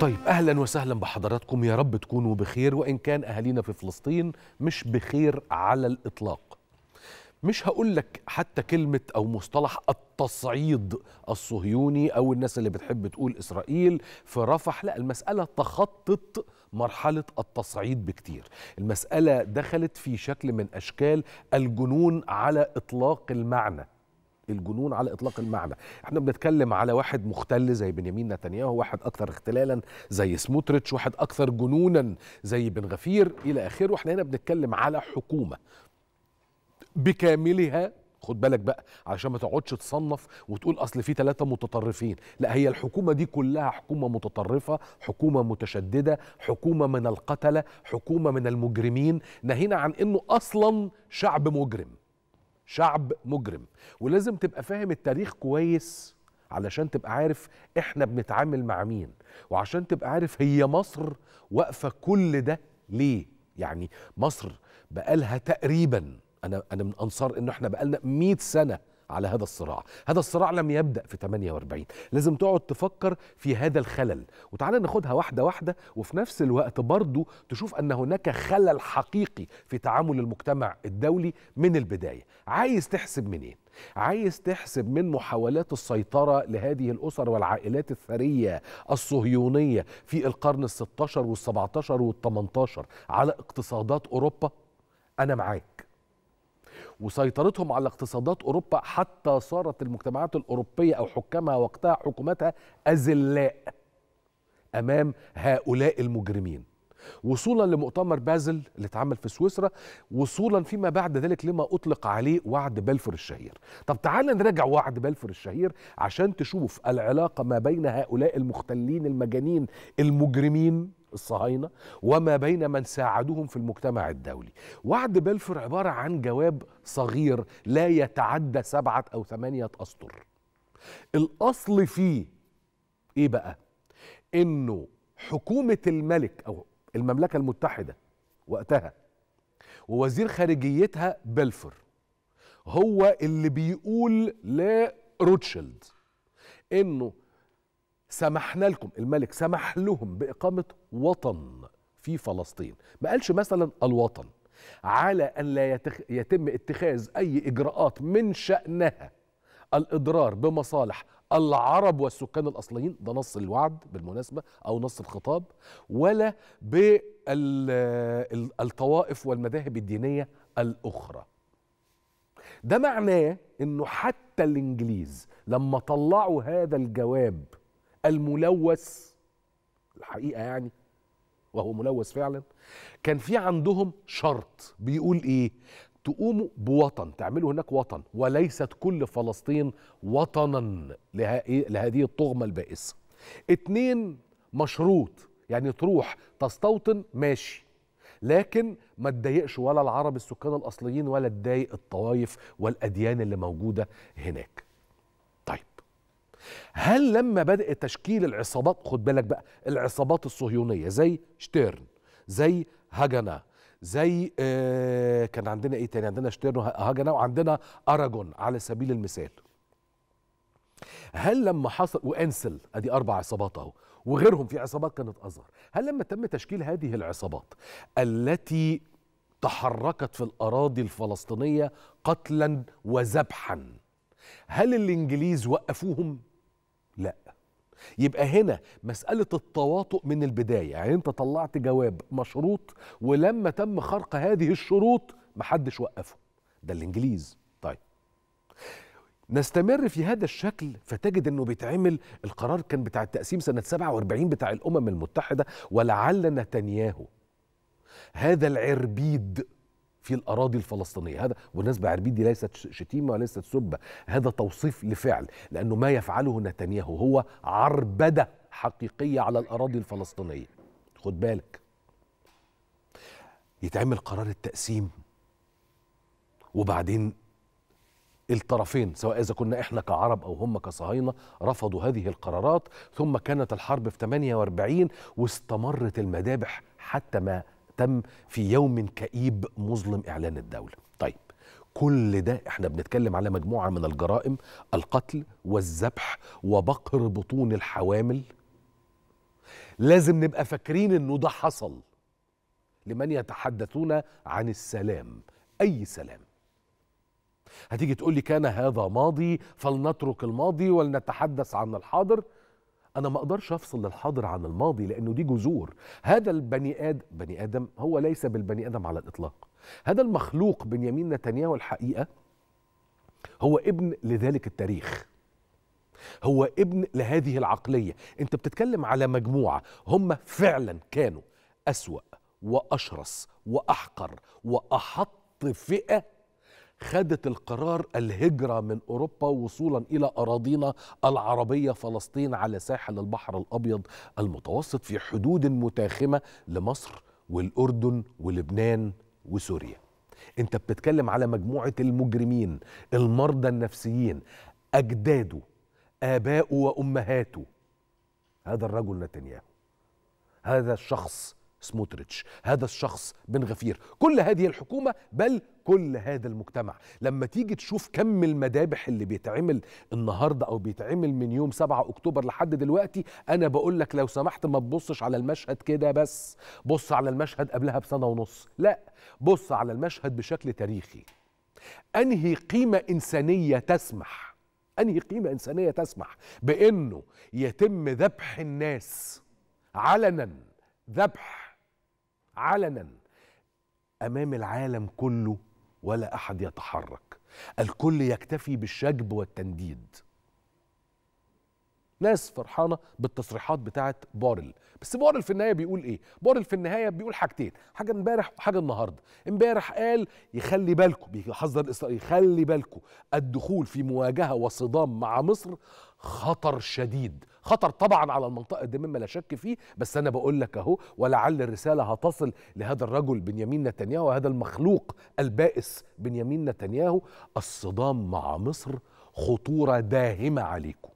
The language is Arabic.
طيب اهلا وسهلا بحضراتكم يا رب تكونوا بخير وان كان اهالينا في فلسطين مش بخير على الاطلاق مش هقول لك حتى كلمه او مصطلح التصعيد الصهيوني او الناس اللي بتحب تقول اسرائيل في رفح لا المساله تخطت مرحلة التصعيد بكتير المسألة دخلت في شكل من أشكال الجنون على إطلاق المعنى الجنون على اطلاق المعنى احنا بنتكلم على واحد مختل زي بنيامين نتنياهو واحد اكثر اختلالا زي سموتريتش واحد اكثر جنونا زي بن غفير الى اخره احنا هنا بنتكلم على حكومه بكاملها خد بالك بقى علشان ما تقعدش تصنف وتقول اصل في ثلاثه متطرفين لا هي الحكومه دي كلها حكومه متطرفه حكومه متشدده حكومه من القتله حكومه من المجرمين ناهينا عن انه اصلا شعب مجرم شعب مجرم ولازم تبقى فاهم التاريخ كويس علشان تبقى عارف احنا بنتعامل مع مين وعشان تبقى عارف هي مصر واقفه كل ده ليه يعني مصر بقالها تقريبا انا انا من انصار انه احنا بقالنا 100 سنه على هذا الصراع هذا الصراع لم يبدأ في 48 لازم تقعد تفكر في هذا الخلل وتعالى ناخدها واحدة واحدة وفي نفس الوقت برضو تشوف أن هناك خلل حقيقي في تعامل المجتمع الدولي من البداية عايز تحسب منين عايز تحسب من محاولات السيطرة لهذه الأسر والعائلات الثرية الصهيونية في القرن الستاشر والسبعتاشر 18 على اقتصادات أوروبا أنا معاك وسيطرتهم على اقتصادات أوروبا حتى صارت المجتمعات الأوروبية أو حكامها وقتها حكوماتها أزلاء أمام هؤلاء المجرمين وصولا لمؤتمر بازل اللي اتعمل في سويسرا وصولا فيما بعد ذلك لما اطلق عليه وعد بلفور الشهير طب تعال نراجع وعد بلفور الشهير عشان تشوف العلاقه ما بين هؤلاء المختلين المجانين المجرمين الصهاينة وما بين من ساعدوهم في المجتمع الدولي وعد بلفور عبارة عن جواب صغير لا يتعدى سبعة أو ثمانية أسطر الأصل فيه إيه بقى؟ إنه حكومة الملك أو المملكة المتحدة وقتها ووزير خارجيتها بلفور هو اللي بيقول لروتشيلد إنه سمحنا لكم الملك سمح لهم بإقامة وطن في فلسطين ما قالش مثلا الوطن على أن لا يتخ... يتم اتخاذ أي إجراءات من شأنها الإضرار بمصالح العرب والسكان الأصليين ده نص الوعد بالمناسبة أو نص الخطاب ولا بالطوائف والمذاهب الدينية الأخرى ده معناه أنه حتى الإنجليز لما طلعوا هذا الجواب الملوث الحقيقه يعني وهو ملوث فعلا كان في عندهم شرط بيقول ايه تقوموا بوطن تعملوا هناك وطن وليست كل فلسطين وطنا إيه؟ لهذه الطغمة البائسة اتنين مشروط يعني تروح تستوطن ماشي لكن ما تضايقش ولا العرب السكان الأصليين ولا تضايق الطوائف والأديان اللي موجودة هناك هل لما بدأ تشكيل العصابات خد بالك بقى العصابات الصهيونية زي شتيرن زي هاجنا زي آه كان عندنا ايه تاني عندنا شتيرن هاجنا وعندنا اراجون على سبيل المثال هل لما حصل وانسل ادي اربع عصابات اهو وغيرهم في عصابات كانت اصغر هل لما تم تشكيل هذه العصابات التي تحركت في الاراضي الفلسطينيه قتلا وذبحا هل الانجليز وقفوهم لا يبقى هنا مسألة التواطؤ من البداية يعني أنت طلعت جواب مشروط ولما تم خرق هذه الشروط محدش وقفه ده الإنجليز طيب نستمر في هذا الشكل فتجد انه بيتعمل القرار كان بتاع التقسيم سنه 47 بتاع الامم المتحده ولعل نتنياهو هذا العربيد في الاراضي الفلسطينيه هذا والناس بعربيد دي ليست شتيمه وليست سبه هذا توصيف لفعل لانه ما يفعله نتنياهو هو عربده حقيقيه على الاراضي الفلسطينيه خد بالك يتعمل قرار التقسيم وبعدين الطرفين سواء إذا كنا إحنا كعرب أو هم كصهاينة رفضوا هذه القرارات ثم كانت الحرب في 48 واستمرت المذابح حتى ما تم في يوم كئيب مظلم إعلان الدولة طيب كل ده احنا بنتكلم على مجموعة من الجرائم القتل والذبح وبقر بطون الحوامل لازم نبقى فاكرين انه ده حصل لمن يتحدثون عن السلام اي سلام هتيجي تقول لي كان هذا ماضي فلنترك الماضي ولنتحدث عن الحاضر انا ما اقدرش افصل الحاضر عن الماضي لانه دي جذور هذا البني ادم بني ادم هو ليس بالبني ادم على الاطلاق هذا المخلوق بنيامين نتنياهو الحقيقه هو ابن لذلك التاريخ هو ابن لهذه العقليه انت بتتكلم على مجموعه هم فعلا كانوا اسوا واشرس واحقر واحط فئه خدت القرار الهجرة من أوروبا وصولا إلى أراضينا العربية فلسطين على ساحل البحر الأبيض المتوسط في حدود متاخمة لمصر والأردن ولبنان وسوريا أنت بتتكلم على مجموعة المجرمين المرضى النفسيين أجداده آباؤه وأمهاته هذا الرجل نتنياهو هذا الشخص سموتريتش هذا الشخص بن غفير كل هذه الحكومة بل كل هذا المجتمع لما تيجي تشوف كم المذابح اللي بيتعمل النهاردة أو بيتعمل من يوم 7 أكتوبر لحد دلوقتي أنا بقول لك لو سمحت ما تبصش على المشهد كده بس بص على المشهد قبلها بسنة ونص لا بص على المشهد بشكل تاريخي أنهي قيمة إنسانية تسمح أنهي قيمة إنسانية تسمح بأنه يتم ذبح الناس علنا ذبح علنا امام العالم كله ولا احد يتحرك الكل يكتفي بالشجب والتنديد ناس فرحانه بالتصريحات بتاعه بارل بس بارل في النهايه بيقول ايه بارل في النهايه بيقول حاجتين حاجه امبارح وحاجه النهارده امبارح قال يخلي بالكم بيحذر اسرائيل يخلي بالكم الدخول في مواجهه وصدام مع مصر خطر شديد خطر طبعا على المنطقه دي مما لا شك فيه بس انا بقول لك اهو ولعل الرساله هتصل لهذا الرجل بنيامين نتنياهو هذا المخلوق البائس بنيامين نتنياهو الصدام مع مصر خطوره داهمه عليكم